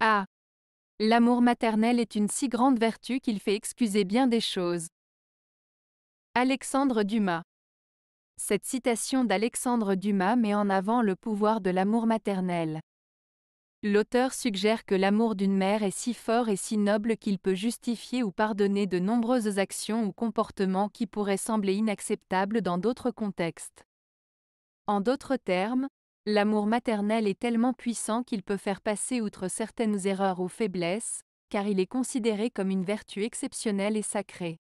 Ah L'amour maternel est une si grande vertu qu'il fait excuser bien des choses. Alexandre Dumas Cette citation d'Alexandre Dumas met en avant le pouvoir de l'amour maternel. L'auteur suggère que l'amour d'une mère est si fort et si noble qu'il peut justifier ou pardonner de nombreuses actions ou comportements qui pourraient sembler inacceptables dans d'autres contextes. En d'autres termes, L'amour maternel est tellement puissant qu'il peut faire passer outre certaines erreurs ou faiblesses, car il est considéré comme une vertu exceptionnelle et sacrée.